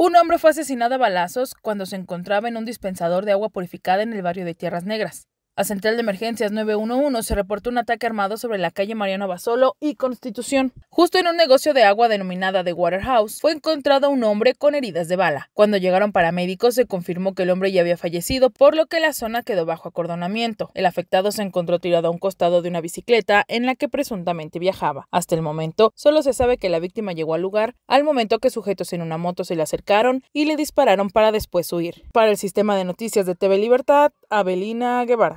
Un hombre fue asesinado a balazos cuando se encontraba en un dispensador de agua purificada en el barrio de Tierras Negras. A Central de Emergencias 911 se reportó un ataque armado sobre la calle Mariano Basolo y Constitución. Justo en un negocio de agua denominada The Waterhouse fue encontrado un hombre con heridas de bala. Cuando llegaron paramédicos se confirmó que el hombre ya había fallecido, por lo que la zona quedó bajo acordonamiento. El afectado se encontró tirado a un costado de una bicicleta en la que presuntamente viajaba. Hasta el momento solo se sabe que la víctima llegó al lugar al momento que sujetos en una moto se le acercaron y le dispararon para después huir. Para el sistema de noticias de TV Libertad, Abelina Guevara.